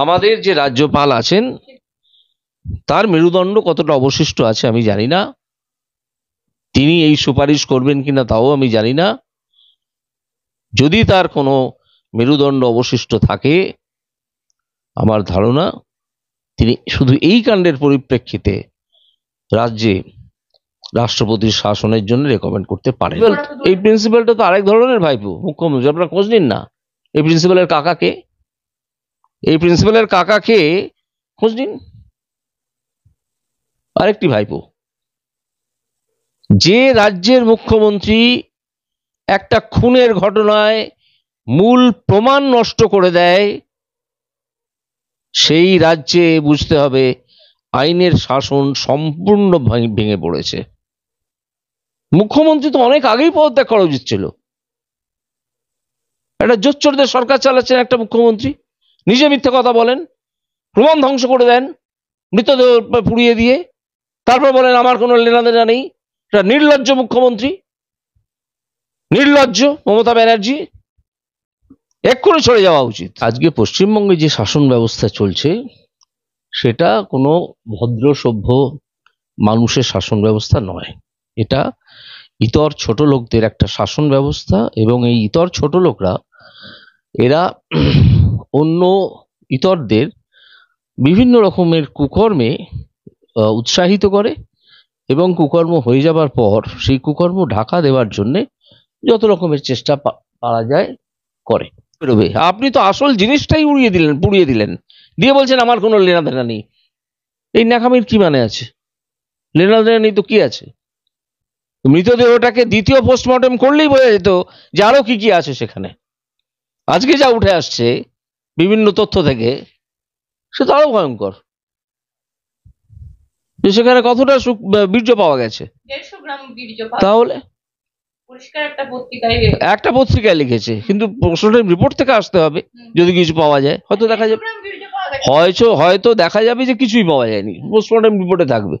আমাদের যে রাজ্যপাল আছেন তার মেরুদণ্ড কতটা অবশিষ্ট আছে আমি জানি না তিনি এই সুপারিশ করবেন কিনা তাও আমি জানি না যদি তার কোনো মেরুদণ্ড অবশিষ্ট থাকে আমার ধারণা তিনি শুধু এই কাণ্ডের পরিপ্রেক্ষিতে রাজ্যে রাষ্ট্রপতির শাসনের জন্য রেকমেন্ড করতে পারে এই প্রিন্সিপালটা তো আরেক ধরনের ভাইপু মুখ্যমন্ত্রী আপনারা খোঁজ নিন না এই প্রিন্সিপালের কাকাকে এই প্রিন্সিপালের কাকাকে খোঁজ নিন আরেকটি ভাইপো যে রাজ্যের মুখ্যমন্ত্রী একটা খুনের ঘটনায় মূল প্রমাণ নষ্ট করে দেয় সেই রাজ্যে বুঝতে হবে আইনের শাসন সম্পূর্ণ ভেঙে পড়েছে মুখ্যমন্ত্রী তো অনেক আগেই পদত্যাগ করা উচিত ছিল একটা জোচ্চরদের সরকার চালাচ্ছেন একটা মুখ্যমন্ত্রী নিজে মিথ্যে কথা বলেন প্রমাণ ধ্বংস করে দেন মৃতদেহ পুড়িয়ে দিয়ে তারপর বলেন আমার কোনো দেনা নেই এটা নির্লজ্জ মুখ্যমন্ত্রী নির্লজ্জ মমতা ব্যানার্জি এক্ষুনি সরে যাওয়া উচিত আজকে পশ্চিমবঙ্গে যে শাসন ব্যবস্থা চলছে সেটা কোনো ভদ্র সভ্য মানুষের শাসন ব্যবস্থা নয় এটা ইতর ছোট লোকদের একটা শাসন ব্যবস্থা এবং এই ইতর ছোট লোকরা এরা অন্য ইতরদের বিভিন্ন রকমের কুকর্মে উৎসাহিত করে এবং কুকর্ম হয়ে যাবার পর সেই কুকর্ম ঢাকা দেওয়ার জন্যে যত রকমের চেষ্টা পারা যায় করে বেরোবে আপনি তো আসল জিনিসটাই উড়িয়ে দিলেন পুড়িয়ে দিলেন দিয়ে বলছেন আমার কোনো লেনা দেনা নেই এই নাকামির কি মানে আছে লেনা দেনা নেই তো কি আছে মৃতদেহটাকে দ্বিতীয় পোস্টমর্টম করলেই বোঝা যেত যে আরও কী কী আছে সেখানে আজকে যা উঠে আসছে বিভিন্ন তথ্য থেকে সে তো আরো ভয়ঙ্কর সেখানে কতটা বীর্য পাওয়া গেছে তাহলে একটা পত্রিকায় লিখেছে কিন্তু প্রশ্নটা রিপোর্ট থেকে আসতে হবে যদি কিছু পাওয়া যায় হয়তো দেখা যাবে হয়তো হয়তো দেখা যাবে যে কিছুই পাওয়া যায়নি পোস্টমর্টম রিপোর্টে থাকবে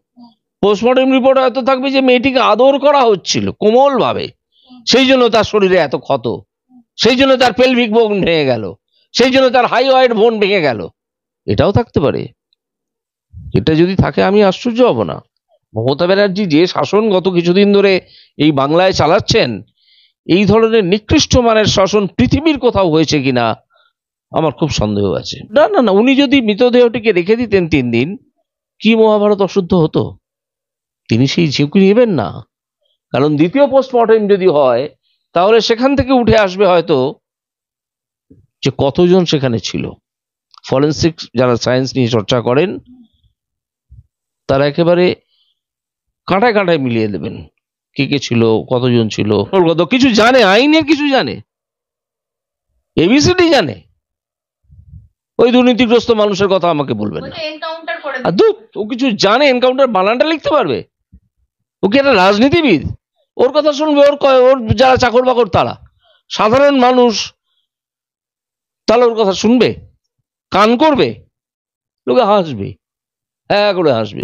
পোস্টমর্টম রিপোর্টে হয়তো থাকবে যে মেয়েটিকে আদর করা হচ্ছিল কোমলভাবে সেই জন্য তার শরীরে এত ক্ষত সেই জন্য তার পেলভিক বোন ভেঙে গেল সেই জন্য তার হাই ওয়াইড বোন ভেঙে গেল এটাও থাকতে পারে এটা যদি থাকে আমি আশ্চর্য হব না মমতা ব্যানার্জি যে শাসন গত কিছুদিন ধরে এই বাংলায় চালাচ্ছেন এই ধরনের নিকৃষ্ট মানের শাসন পৃথিবীর কোথাও হয়েছে কিনা আমার খুব সন্দেহ আছে না না না উনি যদি মৃতদেহটিকে রেখে দিতেন তিন দিন কি মহাভারত অশুদ্ধ হতো তিনি সেই ঝুঁকি নেবেন না কারণ দ্বিতীয় পোস্টমর্টম যদি হয় তাহলে সেখান থেকে উঠে আসবে হয়তো যে কতজন সেখানে ছিল ফরেন্সিক যারা সায়েন্স নিয়ে চর্চা করেন তারা একেবারে কাঁটায় কাঁটায় মিলিয়ে দেবেন কে কে ছিল কতজন ছিল কত কিছু জানে আইনের কিছু জানে এবিসিডি জানে ওই দুর্নীতিগ্রস্ত মানুষের কথা আমাকে বলবেন না ও কিছু জানে এনকাউন্টার বানানটা লিখতে পারবে ও কি একটা রাজনীতিবিদ ওর কথা শুনবে ওর ওর যারা চাকর বাকর তারা সাধারণ মানুষ তাহলে ওর কথা শুনবে কান করবে লোকে হাসবে হ্যাঁ করে হাসবে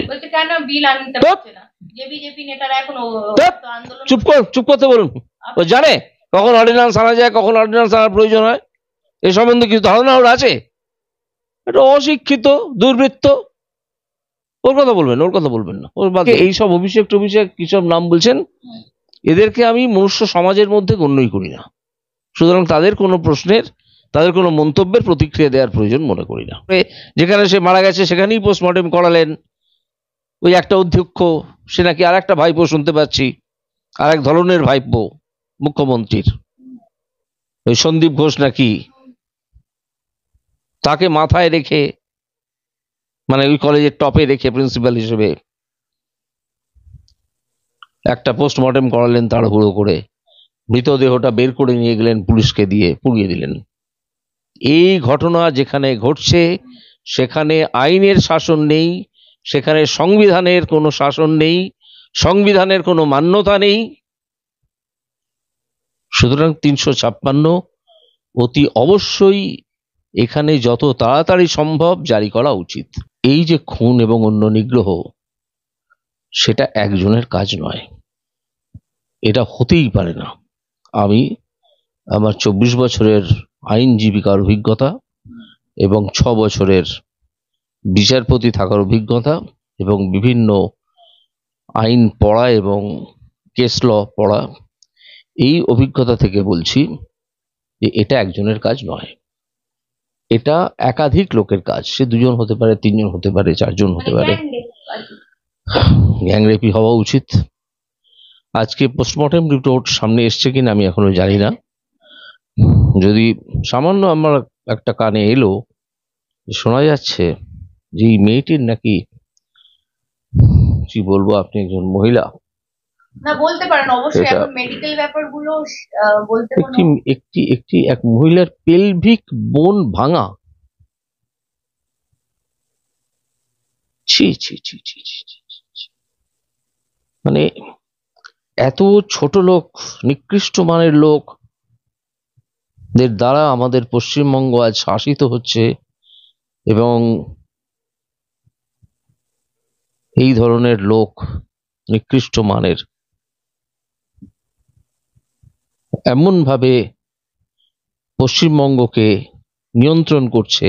চুপ কর চুপ করতে বলুন ও জানে কখন অর্ডিনান্স আনা যায় কখন অর্ডিনান্স আনার প্রয়োজন হয় এ সম্বন্ধে কিছু ধারণা ওর আছে এটা অশিক্ষিত দুর্বৃত্ত ওর কথা বলবেন ওর কথা বলবেন না ওর বাকি এইসব অভিষেক টভিষেক কিসব নাম বলছেন এদেরকে আমি মনুষ্য সমাজের মধ্যে গণ্যই করি না সুতরাং তাদের কোনো প্রশ্নের তাদের কোনো মন্তব্যের প্রতিক্রিয়া দেওয়ার প্রয়োজন মনে করি না যেখানে সে মারা গেছে সেখানেই পোস্টমর্টেম করালেন ওই একটা অধ্যক্ষ সে নাকি আর একটা ভাইপো শুনতে পাচ্ছি আর এক ধরনের ভাইপো মুখ্যমন্ত্রীর ওই সন্দীপ ঘোষ নাকি তাকে মাথায় রেখে মানে ওই কলেজের টপে রেখে প্রিন্সিপাল হিসেবে একটা পোস্টমর্টেম করালেন তাড়াহুড়ো করে মৃতদেহটা বের করে নিয়ে গেলেন পুলিশকে দিয়ে পুড়িয়ে দিলেন এই ঘটনা যেখানে ঘটছে সেখানে আইনের শাসন নেই সেখানে সংবিধানের কোনো শাসন নেই সংবিধানের কোনো মান্যতা নেই সুতরাং তিনশো ছাপ্পান্ন অতি অবশ্যই এখানে যত তাড়াতাড়ি সম্ভব জারি করা উচিত এই যে খুন এবং অন্য নিগ্রহ সেটা একজনের কাজ নয় এটা হতেই পারে না আমি আমার চব্বিশ বছরের আইনজীবিকার অভিজ্ঞতা এবং ছ বছরের বিচারপতি থাকার অভিজ্ঞতা এবং বিভিন্ন আইন পড়া এবং কেস ল পড়া এই অভিজ্ঞতা থেকে বলছি যে এটা একজনের কাজ নয় এটা একাধিক লোকের কাজ সে দুজন হতে পারে তিনজন হতে পারে চারজন হতে পারে গ্যাংরেপি হওয়া উচিত আজকে পোস্টমর্টেম রিপোর্ট সামনে এসছে কিনা আমি এখনো জানি না যদি সামান্য আমার একটা কানে এলো শোনা যাচ্ছে যে এই মেয়েটির নাকি কি বলবো আপনি একজন মহিলা মহিলার পেলভিক বোন ভাঙা ছি ছি মানে এত ছোট লোক নিকৃষ্ট মানের লোক দের দ্বারা আমাদের পশ্চিমবঙ্গ আজ শাসিত হচ্ছে এবং এই ধরনের লোক নিকৃষ্ট মানের এমনভাবে পশ্চিমবঙ্গকে নিয়ন্ত্রণ করছে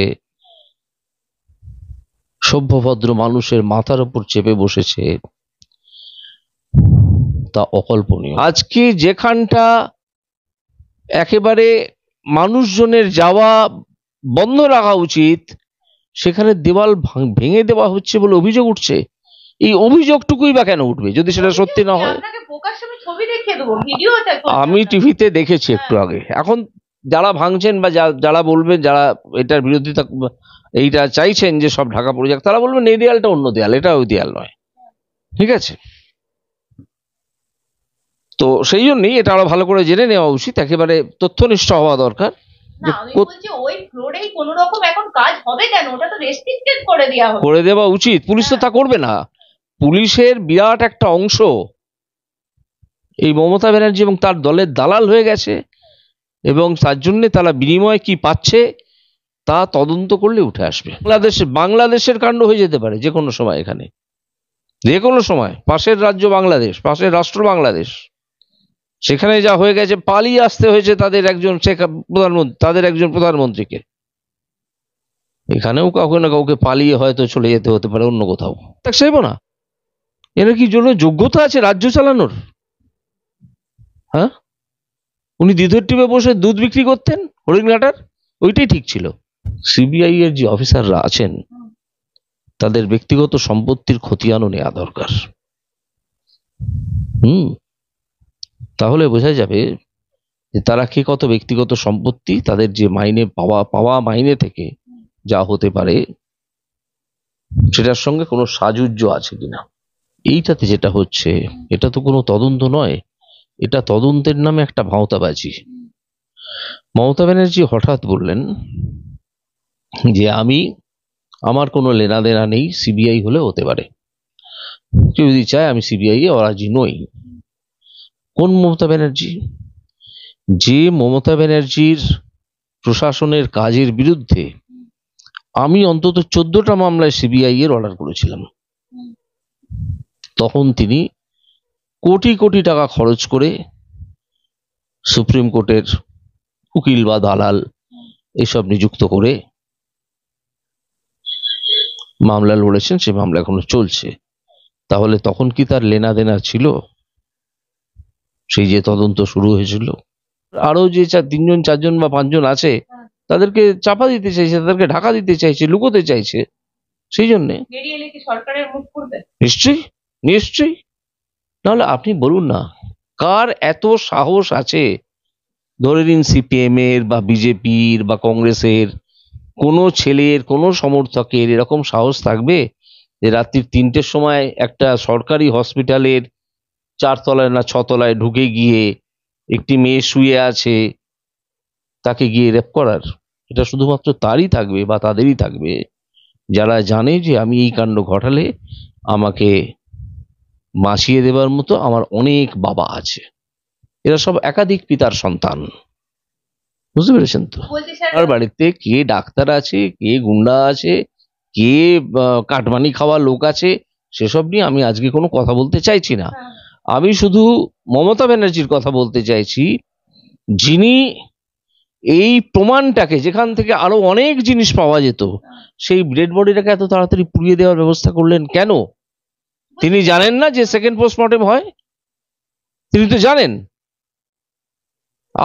সভ্যভদ্র মানুষের মাথার উপর চেপে বসেছে তা অকল্পনীয় আজকে যেখানটা একেবারে মানুষজনের যাওয়া বন্ধ রাখা উচিত সেখানে দেওয়াল ভেঙে দেওয়া হচ্ছে বলে অভিযোগ উঠছে এই অভিযোগটুকুই বা কেন উঠবে যদি সেটা সত্যি না হয় আমি টিভিতে দেখেছি একটু হ্যাঁ। আগে এখন যারা ভাঙছেন বা যারা বলবেন যারা এটার বিরোধিতা এইটা চাইছেন যে সব ঢাকা পড়ে যাক তারা বলবেন এই দেয়ালটা অন্য দেয়াল এটা ওই দেয়াল নয় হ্যাঁ। ঠিক আছে তো সেই জন্যই এটা আরো ভালো করে জেনে নেওয়া উচিত একেবারে তথ্যনিষ্ঠ হওয়া দরকার করে দেওয়া উচিত পুলিশ তো হ্যাঁ। তা করবে না পুলিশের বিরাট একটা অংশ এই মমতা ব্যানার্জি এবং তার দলের দালাল হয়ে গেছে এবং তার জন্য তারা বিনিময় কি পাচ্ছে তা তদন্ত করলে উঠে আসবে বাংলাদেশে বাংলাদেশের কাণ্ড হয়ে যেতে পারে যে কোনো সময় এখানে যে কোনো সময় পাশের রাজ্য বাংলাদেশ পাশের রাষ্ট্র বাংলাদেশ সেখানে যা হয়ে গেছে পালিয়ে আসতে হয়েছে তাদের একজন শেখ প্রধানমন্ত্রী তাদের একজন প্রধানমন্ত্রীকে এখানেও কাউকে না কাউকে পালিয়ে হয়তো চলে যেতে হতে পারে অন্য কোথাও তা সেব না এর কি জন্য যোগ্যতা আছে রাজ্য চালানোর হ্যাঁ উনি দ্বিতীয় টিপে বসে দুধ বিক্রি করতেন হরিণঘাটার ওইটাই ঠিক ছিল সিবিআই এর যে অফিসাররা আছেন তাদের ব্যক্তিগত সম্পত্তির খতিয়ানও নেওয়া দরকার হুম তাহলে বোঝা যাবে যে তারা কে কত ব্যক্তিগত সম্পত্তি তাদের যে মাইনে পাওয়া পাওয়া মাইনে থেকে যা হতে পারে সেটার সঙ্গে কোনো সাজুজ্য আছে কিনা এইটাতে যেটা হচ্ছে এটা তো কোনো তদন্ত নয় এটা তদন্তের নামে একটা ভাওতাবাজি মমতা ব্যানার্জি হঠাৎ বললেন যে আমি আমার কোনো লেনাদেনা নেই সিবিআই হলে হতে পারে কেউ যদি চায় আমি সিবিআই এ অরাজি নই কোন মমতা ব্যানার্জি যে মমতা ব্যানার্জির প্রশাসনের কাজের বিরুদ্ধে আমি অন্তত চোদ্দটা মামলায় সিবিআই এর অর্ডার করেছিলাম তখন তিনি কোটি কোটি টাকা খরচ করে সুপ্রিম কোর্টের উকিল বা দালাল এসব নিযুক্ত করে মামলা লড়েছেন সে মামলা এখনো চলছে তাহলে তখন কি তার লেনা দেনা ছিল সেই যে তদন্ত শুরু হয়েছিল আরও যে তিনজন চারজন বা পাঁচজন আছে তাদেরকে চাপা দিতে চাইছে তাদেরকে ঢাকা দিতে চাইছে লুকোতে চাইছে সেই জন্যে নিশ্চয়ই নিশ্চয়ই নাহলে আপনি বলুন না কার এত সাহস আছে ধরে নিন সিপিএম এর বা বিজেপির বা কংগ্রেসের কোনো ছেলের কোনো সমর্থকের এরকম সাহস থাকবে যে রাত্রির তিনটের সময় একটা সরকারি হসপিটালের চারতলায় না ছতলায় ঢুকে গিয়ে একটি মেয়ে শুয়ে আছে তাকে গিয়ে রেপ করার এটা শুধুমাত্র তারই থাকবে বা তাদেরই থাকবে যারা জানে যে আমি এই কাণ্ড ঘটালে আমাকে মাসিয়ে দেবার মতো আমার অনেক বাবা আছে এরা সব একাধিক পিতার সন্তান বুঝতে পেরেছেন তো আর বাড়িতে কে ডাক্তার আছে কে গুন্ডা আছে কে কাটমানি খাওয়া লোক আছে সেসব নিয়ে আমি আজকে কোনো কথা বলতে চাইছি না হ্যাঁ। আমি শুধু মমতা ব্যানার্জির কথা বলতে চাইছি যিনি এই প্রমাণটাকে যেখান থেকে আরো অনেক জিনিস পাওয়া যেত সেই ব্রেড বডিটাকে এত তাড়াতাড়ি পুড়িয়ে দেওয়ার ব্যবস্থা করলেন কেন তিনি জানেন না যে সেকেন্ড পোস্টমর্টেম হয় তিনি তো জানেন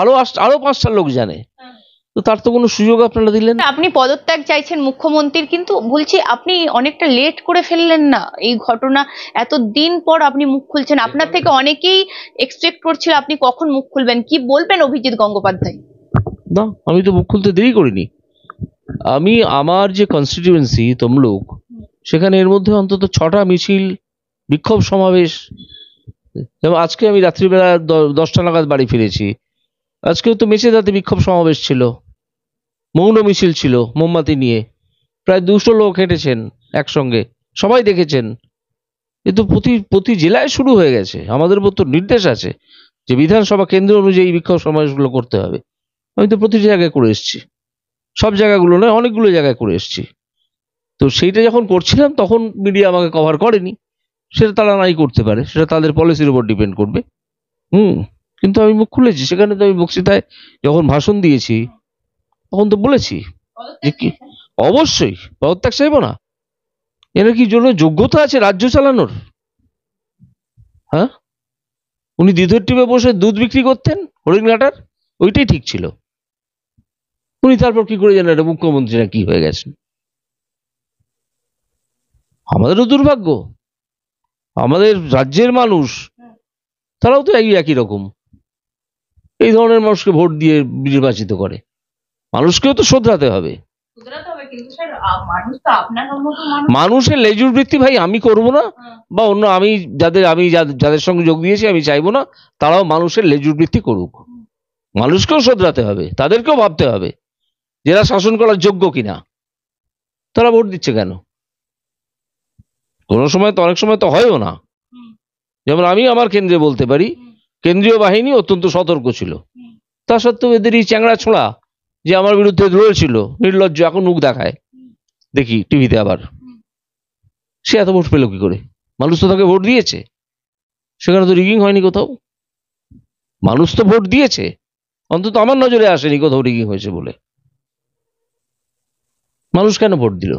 আরো আরো পাঁচটা লোক জানে তো তার তো কোনো সুযোগ আপনারা দিলেন আপনি পদত্যাগ চাইছেন মুখ্যমন্ত্রীর কিন্তু বলছি আপনি অনেকটা লেট করে ফেললেন না এই ঘটনা এত দিন পর আপনি মুখ খুলছেন আপনার থেকে অনেকেই এক্সপেক্ট করছিল আপনি কখন মুখ খুলবেন কি বলবেন অভিজিৎ গঙ্গোপাধ্যায় না আমি তো মুখ খুলতে দেরি করিনি আমি আমার যে কনস্টিটিউয়েন্সি তমলুক সেখানে এর মধ্যে অন্তত ছটা মিছিল বিক্ষোভ সমাবেশ যেমন আজকে আমি রাত্রিবেলা দশটা নাগাদ বাড়ি ফিরেছি আজকেও তো দাঁতে বিক্ষোভ সমাবেশ ছিল মৌন মিছিল ছিল মোমবাতি নিয়ে প্রায় দুশো লোক হেঁটেছেন একসঙ্গে সবাই দেখেছেন কিন্তু প্রতি প্রতি জেলায় শুরু হয়ে গেছে আমাদের উপর তো নির্দেশ আছে যে বিধানসভা কেন্দ্র অনুযায়ী বিক্ষোভ সমাবেশগুলো করতে হবে আমি তো প্রতি জায়গায় করে এসেছি সব জায়গাগুলো নয় অনেকগুলো জায়গায় করে এসেছি তো সেইটা যখন করছিলাম তখন মিডিয়া আমাকে কভার করেনি সেটা তারা নাই করতে পারে সেটা তাদের পলিসির উপর ডিপেন্ড করবে হুম কিন্তু আমি মুখ খুলেছি সেখানে তো আমি বক্তৃতায় যখন ভাষণ দিয়েছি তখন তো বলেছি অবশ্যই পদত্যাগ চাইব না এর কি জন্য যোগ্যতা আছে রাজ্য চালানোর হ্যাঁ উনি দ্বিতীয় টিপে বসে দুধ বিক্রি করতেন লাটার ওইটাই ঠিক ছিল উনি তারপর কি করে জানেন মুখ্যমন্ত্রীরা কি হয়ে গেছেন আমাদেরও দুর্ভাগ্য আমাদের রাজ্যের মানুষ তারাও তো একই রকম এই ধরনের মানুষকে ভোট দিয়ে নির্বাচিত করে মানুষকেও তো শোধরাতে হবে মানুষের লেজুর বৃত্তি ভাই আমি করব না হ্যাঁ। বা অন্য আমি যাদের আমি যাদের সঙ্গে যোগ দিয়েছি আমি চাইবো না তারাও মানুষের লেজুর বৃত্তি করুক মানুষকেও শোধরাতে হবে তাদেরকেও ভাবতে হবে যারা শাসন করার যোগ্য কিনা তারা ভোট দিচ্ছে কেন কোনো সময় তো অনেক সময় তো হয়ও না যেমন আমি আমার কেন্দ্রে বলতে পারি কেন্দ্রীয় বাহিনী অত্যন্ত সতর্ক ছিল তা সত্ত্বেও এদের এই চ্যাংড়া ছোঁড়া যে আমার বিরুদ্ধে ছিল নির্লজ্জ এখন মুখ দেখায় দেখি টিভিতে আবার সে এত ভোট পেল কি করে মানুষ তো তাকে ভোট দিয়েছে সেখানে তো রিগিং হয়নি কোথাও মানুষ তো ভোট দিয়েছে অন্তত আমার নজরে আসেনি কোথাও রিগিং হয়েছে বলে মানুষ কেন ভোট দিল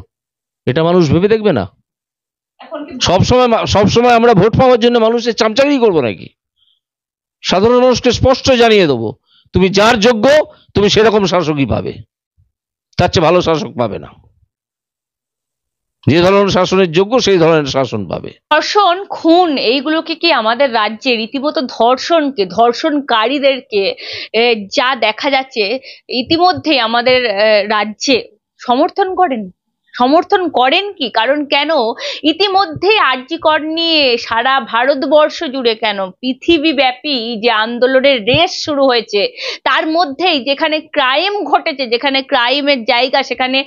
এটা মানুষ ভেবে দেখবে না সবসময় সবসময় আমরা ভোট পাওয়ার জন্য মানুষের চামচাগিরি করবো নাকি সাধারণ মানুষকে স্পষ্ট জানিয়ে দেবো তুমি যার যোগ্য তুমি সেরকম শাসকই পাবে তার চেয়ে ভালো শাসক পাবে না যে ধরনের শাসনের যোগ্য সেই ধরনের শাসন পাবে ধর্ষণ খুন এইগুলোকে কি আমাদের রাজ্যে রীতিমতো ধর্ষণকে ধর্ষণকারীদেরকে যা দেখা যাচ্ছে ইতিমধ্যে আমাদের রাজ্যে সমর্থন করেন সমর্থন করেন কি কারণ কেন ইতিমধ্যে আর্যিকর নিয়ে সারা ভারতবর্ষ জুড়ে কেন পৃথিবীব্যাপী যে আন্দোলনের রেস শুরু হয়েছে তার মধ্যেই যেখানে ক্রাইম ঘটেছে যেখানে ক্রাইমের জায়গা সেখানে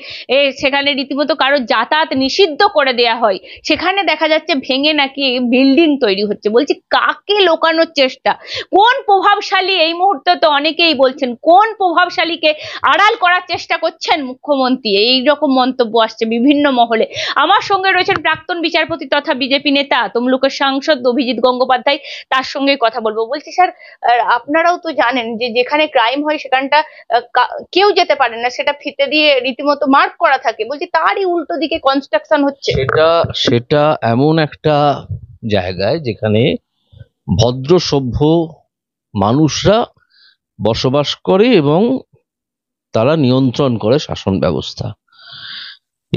সেখানে রীতিমতো কারো যাতায়াত নিষিদ্ধ করে দেয়া হয় সেখানে দেখা যাচ্ছে ভেঙে নাকি বিল্ডিং তৈরি হচ্ছে বলছি কাকে লোকানোর চেষ্টা কোন প্রভাবশালী এই মুহূর্তে তো অনেকেই বলছেন কোন প্রভাবশালীকে আড়াল করার চেষ্টা করছেন মুখ্যমন্ত্রী এই রকম মন্তব্য আসছে আসছে বিভিন্ন মহলে আমার সঙ্গে রয়েছেন প্রাক্তন বিচারপতি তথা বিজেপি নেতা তমলুকের সাংসদ অভিজিৎ গঙ্গোপাধ্যায় তার সঙ্গে কথা বলবো বলছি স্যার আপনারাও তো জানেন যে যেখানে ক্রাইম হয় সেখানটা কেউ যেতে পারে না সেটা ফিতে দিয়ে রীতিমতো মার্ক করা থাকে বলছি তারই উল্টো দিকে কনস্ট্রাকশন হচ্ছে সেটা সেটা এমন একটা জায়গায় যেখানে ভদ্র সভ্য মানুষরা বসবাস করে এবং তারা নিয়ন্ত্রণ করে শাসন ব্যবস্থা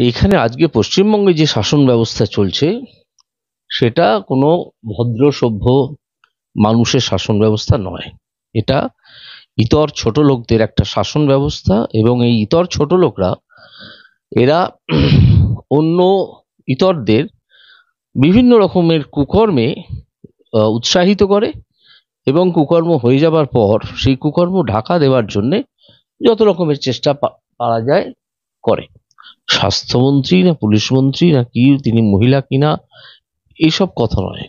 এইখানে আজকে পশ্চিমবঙ্গে যে শাসন ব্যবস্থা চলছে সেটা কোনো ভদ্র সভ্য মানুষের শাসন ব্যবস্থা নয় এটা ইতর ছোট লোকদের একটা শাসন ব্যবস্থা এবং এই ইতর ছোট লোকরা এরা অন্য ইতরদের বিভিন্ন রকমের কুকর্মে উৎসাহিত করে এবং কুকর্ম হয়ে যাবার পর সেই কুকর্ম ঢাকা দেওয়ার জন্যে যত রকমের চেষ্টা পারা যায় করে স্বাস্থ্যমন্ত্রী না পুলিশ মন্ত্রী না কি তিনি মহিলা কিনা এইসব কথা নয়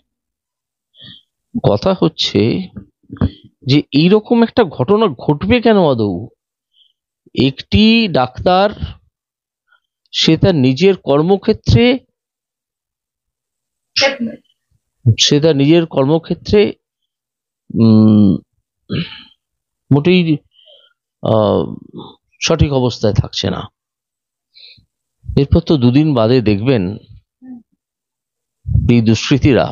কথা হচ্ছে যে এইরকম একটা ঘটনা ঘটবে কেন আদৌ একটি ডাক্তার সে তার নিজের কর্মক্ষেত্রে সে তার নিজের কর্মক্ষেত্রে মোটেই সঠিক অবস্থায় থাকছে না এরপর তো দুদিন বাদে দেখবেন এই দুষ্কৃতীরা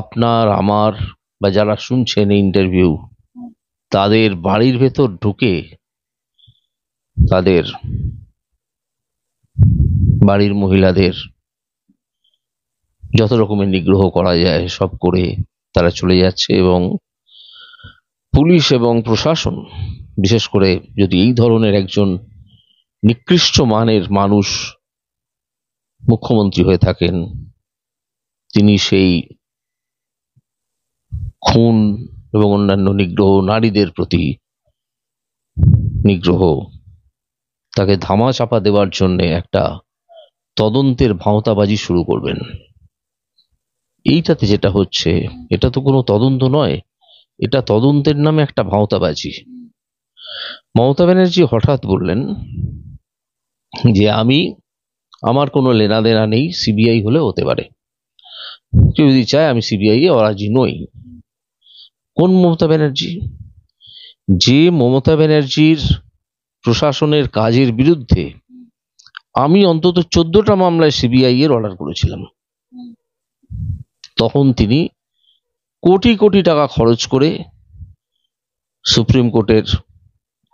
আপনার আমার বা যারা শুনছেন এই ইন্টারভিউ তাদের বাড়ির ভেতর ঢুকে তাদের বাড়ির মহিলাদের যত রকমের নিগ্রহ করা যায় সব করে তারা চলে যাচ্ছে এবং পুলিশ এবং প্রশাসন বিশেষ করে যদি এই ধরনের একজন নিকৃষ্ট মানের মানুষ মুখ্যমন্ত্রী হয়ে থাকেন তিনি সেই খুন এবং অন্যান্য নিগ্রহ নারীদের প্রতি নিগ্রহ তাকে ধামা চাপা দেওয়ার জন্য একটা তদন্তের ভাঁওতাবাজি শুরু করবেন এইটাতে যেটা হচ্ছে এটা তো কোনো তদন্ত নয় এটা তদন্তের নামে একটা ভাঁওতাবাজি মমতা ব্যানার্জি হঠাৎ বললেন যে আমি আমার কোনো লেনাদেনা নেই সিবিআই হলে হতে পারে কেউ যদি চায় আমি সিবিআই এ অরাজি নই কোন মমতা ব্যানার্জি যে মমতা ব্যানার্জির প্রশাসনের কাজের বিরুদ্ধে আমি অন্তত চোদ্দটা মামলায় সিবিআই এর অর্ডার করেছিলাম তখন তিনি কোটি কোটি টাকা খরচ করে সুপ্রিম কোর্টের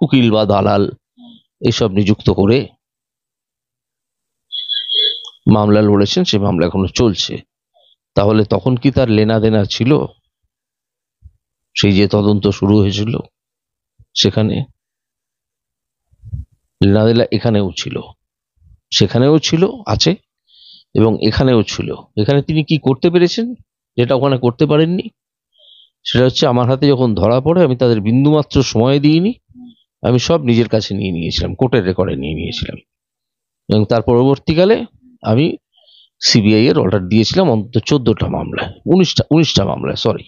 উকিল বা দালাল এসব নিযুক্ত করে মামলা লড়েছেন সে মামলা এখনো চলছে তাহলে তখন কি তার লেনা দেনা ছিল সেই যে তদন্ত শুরু হয়েছিল সেখানে লেনাদেলা এখানেও ছিল সেখানেও ছিল আছে এবং এখানেও ছিল এখানে তিনি কি করতে পেরেছেন যেটা ওখানে করতে পারেননি সেটা হচ্ছে আমার হাতে যখন ধরা পড়ে আমি তাদের বিন্দুমাত্র সময় দিইনি আমি সব নিজের কাছে নিয়ে নিয়েছিলাম কোর্টের রেকর্ডে নিয়ে নিয়েছিলাম এবং তার পরবর্তীকালে আমি সিবিআই এর অর্ডার দিয়েছিলাম অন্তত চোদ্দটা মামলায় উনিশটা উনিশটা মামলায় সরি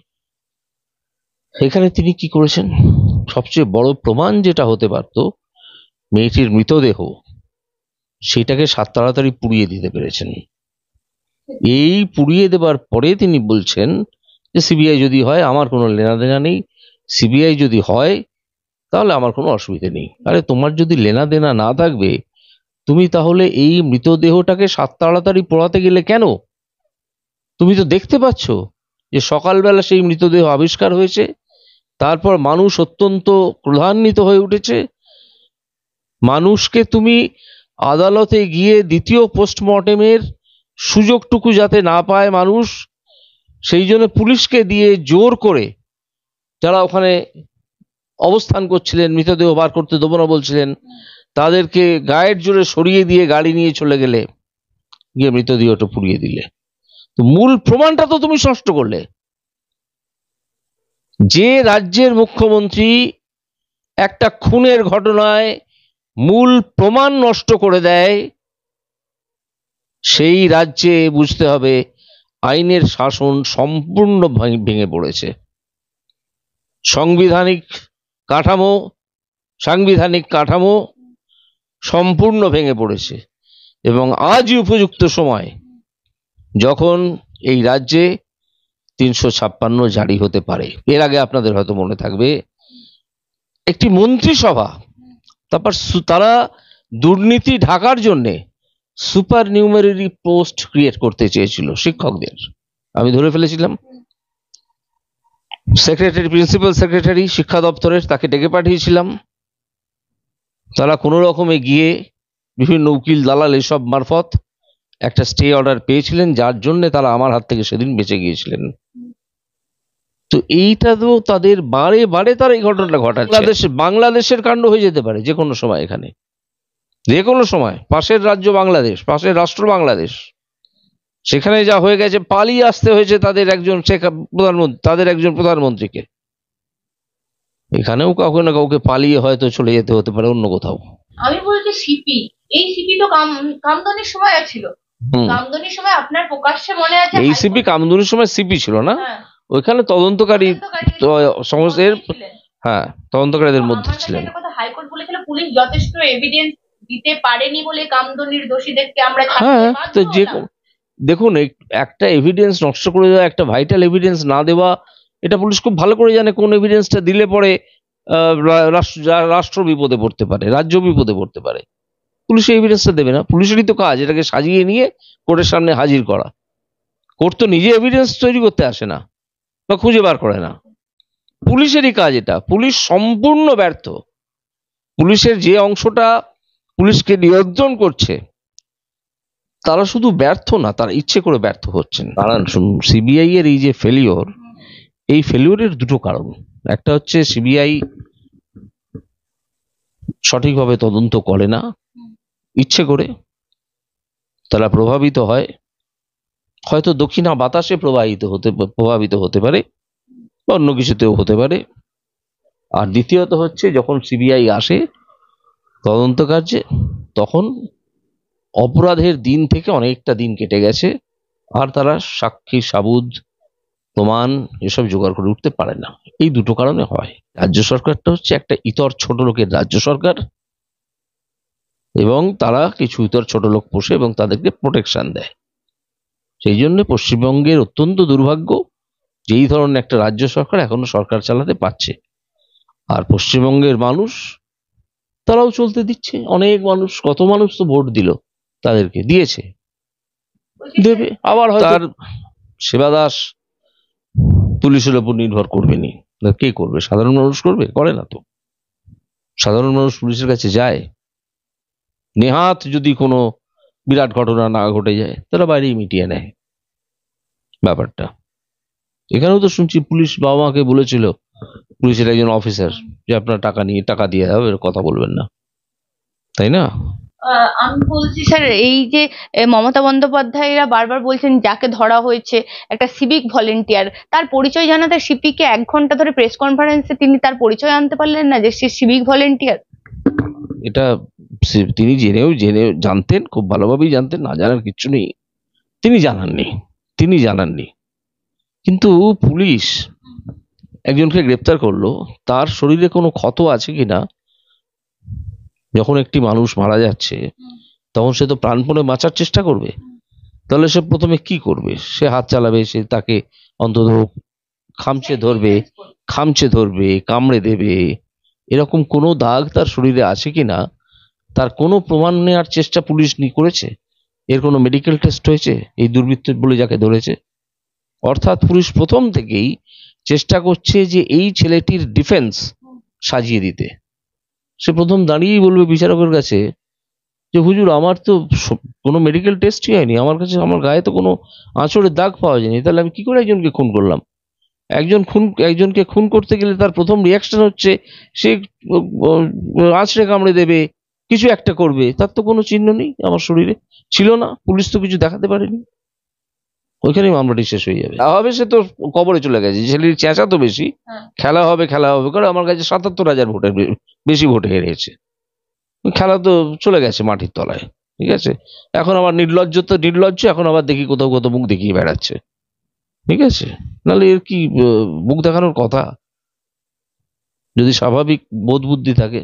এখানে তিনি কি করেছেন সবচেয়ে বড় প্রমাণ যেটা হতে পারত মেয়েটির মৃতদেহ সেটাকে সাত তাড়াতাড়ি পুড়িয়ে দিতে পেরেছেন এই পুড়িয়ে দেবার পরে তিনি বলছেন যে সিবিআই যদি হয় আমার কোনো লেনাদেনা নেই সিবিআই যদি হয় তাহলে আমার কোনো অসুবিধে নেই আরে তোমার যদি লেনাদেনা না থাকবে তুমি তাহলে এই মৃতদেহটাকে সাত তাড়াতাড়ি পড়াতে গেলে কেন তুমি তো দেখতে পাচ্ছ যে সকালবেলা সেই মৃতদেহ আবিষ্কার হয়েছে তারপর মানুষ অত্যন্ত ক্রধান্বিত হয়ে উঠেছে মানুষকে তুমি আদালতে গিয়ে দ্বিতীয় পোস্টমর্টেমের সুযোগটুকু যাতে না পায় মানুষ সেই জন্য পুলিশকে দিয়ে জোর করে যারা ওখানে অবস্থান করছিলেন মৃতদেহ বার করতে দেবো না বলছিলেন তাদেরকে গায়ের জোরে সরিয়ে দিয়ে গাড়ি নিয়ে চলে গেলে গিয়ে মৃতদেহটা পুড়িয়ে দিলে তো মূল প্রমাণটা তো তুমি নষ্ট করলে যে রাজ্যের মুখ্যমন্ত্রী একটা খুনের ঘটনায় মূল প্রমাণ নষ্ট করে দেয় সেই রাজ্যে বুঝতে হবে আইনের শাসন সম্পূর্ণ ভেঙে পড়েছে সাংবিধানিক কাঠামো সাংবিধানিক কাঠামো সম্পূর্ণ ভেঙে পড়েছে এবং আজই উপযুক্ত সময় যখন এই রাজ্যে তিনশো ছাপ্পান্ন জারি হতে পারে এর আগে আপনাদের হয়তো মনে থাকবে একটি মন্ত্রিসভা তারপর তারা দুর্নীতি ঢাকার জন্যে সুপার নিউমেরি পোস্ট ক্রিয়েট করতে চেয়েছিল শিক্ষকদের আমি ধরে ফেলেছিলাম সেক্রেটারি প্রিন্সিপাল সেক্রেটারি শিক্ষা দপ্তরের তাকে ডেকে পাঠিয়েছিলাম তারা কোনো রকমে গিয়ে বিভিন্ন উকিল দালাল এসব মারফত একটা স্টে অর্ডার পেয়েছিলেন যার জন্য তারা আমার হাত থেকে সেদিন বেঁচে গিয়েছিলেন তো এইটা তো তাদের বারে বারে তারা এই ঘটনাটা ঘটাচ্ছে বাংলাদেশ বাংলাদেশের কাণ্ড হয়ে যেতে পারে যে কোনো সময় এখানে যে কোনো সময় পাশের রাজ্য বাংলাদেশ পাশের রাষ্ট্র বাংলাদেশ সেখানে যা হয়ে গেছে পালিয়ে আসতে হয়েছে তাদের একজন শেখ প্রধানমন্ত্রী তাদের একজন প্রধানমন্ত্রীকে এখানেও কাউকে না কাউকে পালিয়ে হয়তো চলে যেতে হতে পারে অন্য কোথাও আমি বলছি সিপি এই সিপি তো কামদনির সময় ছিল কামদনির সময় আপনার প্রকাশ্যে মনে আছে এই সিপি কামদনির সময় সিপি ছিল না হ্যাঁ। ওইখানে তদন্তকারী সংস্থার হ্যাঁ তদন্তকারীদের মধ্যে ছিলেন হাইকোর্ট বলেছিল পুলিশ যথেষ্ট এভিডেন্স দিতে পারেনি বলে কামদনির দোষীদেরকে আমরা হ্যাঁ তো যে দেখুন একটা এভিডেন্স নষ্ট করে দেওয়া একটা ভাইটাল এভিডেন্স না দেওয়া এটা পুলিশ খুব ভালো করে জানে কোন এভিডেন্সটা দিলে পরে রাষ্ট্র বিপদে পড়তে পারে রাজ্য বিপদে পড়তে পারে পুলিশ এভিডেন্সটা দেবে না পুলিশেরই তো কাজ এটাকে সাজিয়ে নিয়ে কোর্টের সামনে হাজির করা কোর্ট তো নিজে এভিডেন্স তৈরি করতে আসে না বা খুঁজে বার করে না পুলিশেরই কাজ এটা পুলিশ সম্পূর্ণ ব্যর্থ পুলিশের যে অংশটা পুলিশকে নিয়ন্ত্রণ করছে তারা শুধু ব্যর্থ না তারা ইচ্ছে করে ব্যর্থ হচ্ছেন কারণ সিবিআই এর এই যে ফেলিওর এই ফেলিওরের দুটো কারণ একটা হচ্ছে সিবিআই সঠিকভাবে তদন্ত করে না ইচ্ছে করে তারা প্রভাবিত হয় হয়তো দক্ষিণা বাতাসে প্রবাহিত হতে প্রভাবিত হতে পারে বা অন্য কিছুতেও হতে পারে আর দ্বিতীয়ত হচ্ছে যখন সিবিআই আসে তদন্ত কার্যে তখন অপরাধের দিন থেকে অনেকটা দিন কেটে গেছে আর তারা সাক্ষী সাবুদ প্রমাণ এসব জোগাড় করে উঠতে পারে না এই দুটো কারণে হয় রাজ্য সরকারটা হচ্ছে একটা ইতর ছোট লোকের রাজ্য সরকার এবং তারা কিছু ইতর ছোট লোক পোষে এবং তাদেরকে প্রোটেকশন দেয় সেই জন্য পশ্চিমবঙ্গের অত্যন্ত দুর্ভাগ্য যে এই ধরনের একটা রাজ্য সরকার এখনো সরকার চালাতে পারছে আর পশ্চিমবঙ্গের মানুষ তারাও চলতে দিচ্ছে অনেক মানুষ কত মানুষ তো ভোট দিল তাদেরকে দিয়েছে দেবে আবার তার সেবা দাস পুলিশের ওপর নির্ভর করবে নি কে করবে সাধারণ মানুষ করবে করে না তো সাধারণ মানুষ পুলিশের কাছে যায় নেহাত যদি কোনো বিরাট ঘটনা না ঘটে যায় তারা বাইরেই মিটিয়ে নেয় ব্যাপারটা এখানেও তো শুনছি পুলিশ বাবা মাকে বলেছিল পুলিশের একজন অফিসার যে আপনার টাকা নিয়ে টাকা দিয়ে যাবে কথা বলবেন না তাই না আমি বলছি স্যার এই যে মমতা বন্দ্যোপাধ্যায়রা বারবার বলছেন যাকে ধরা হয়েছে একটা সিভিক ভলেন্টিয়ার তার পরিচয় জানাতে সিপিকে এক ঘন্টা ধরে প্রেস কনফারেন্সে তিনি তার পরিচয় আনতে পারলেন না যে সে সিভিক ভলেন্টিয়ার এটা তিনি জেনেও জেনে জানতেন খুব ভালোভাবেই জানতেন না জানার কিছু নেই তিনি জানাননি তিনি জানাননি কিন্তু পুলিশ একজনকে গ্রেপ্তার করলো তার শরীরে কোনো ক্ষত আছে কিনা যখন একটি মানুষ মারা যাচ্ছে তখন সে তো প্রাণপণে বাঁচার চেষ্টা করবে তাহলে সে প্রথমে কি করবে সে হাত চালাবে সে তাকে অন্তত খামচে হ্যাঁ, ধরবে হ্যাঁ, হ্যাঁ। খামচে ধরবে কামড়ে দেবে এরকম কোনো দাগ তার শরীরে আছে কি না তার কোনো প্রমাণ নেওয়ার চেষ্টা পুলিশ নি করেছে এর কোনো মেডিকেল টেস্ট হয়েছে এই দুর্বৃত্ত বলে যাকে ধরেছে অর্থাৎ পুলিশ প্রথম থেকেই চেষ্টা করছে যে এই ছেলেটির ডিফেন্স সাজিয়ে দিতে সে প্রথম দাঁড়িয়েই বলবে বিচারকের কাছে যে হুজুর আমার তো কোনো মেডিকেল টেস্টই হয়নি আমার কাছে আমার গায়ে তো কোনো আঁচড়ের দাগ পাওয়া যায়নি তাহলে আমি কী করে একজনকে খুন করলাম একজন খুন একজনকে খুন করতে গেলে তার প্রথম রিয়াকশন হচ্ছে সে আঁচড়ে কামড়ে দেবে কিছু একটা করবে তার তো কোনো চিহ্ন নেই আমার শরীরে ছিল না পুলিশ তো কিছু দেখাতে পারেনি ওইখানেই মামলাটি শেষ হয়ে যাবে হবে সে তো কবরে চলে গেছে ছেলের চেঁচা তো বেশি হ্যাঁ। খেলা হবে খেলা হবে করে আমার কাছে সাতাত্তর হাজার ভোটে বেশি ভোট হেরেছে খেলা তো চলে গেছে মাটির তলায় ঠিক আছে এখন আবার নির্লজ্জ তো নির্লজ্জ এখন আবার দেখি কোথাও কোথাও মুখ দেখিয়ে বেড়াচ্ছে ঠিক আছে নাহলে এর কি মুখ দেখানোর কথা যদি স্বাভাবিক বোধ বুদ্ধি থাকে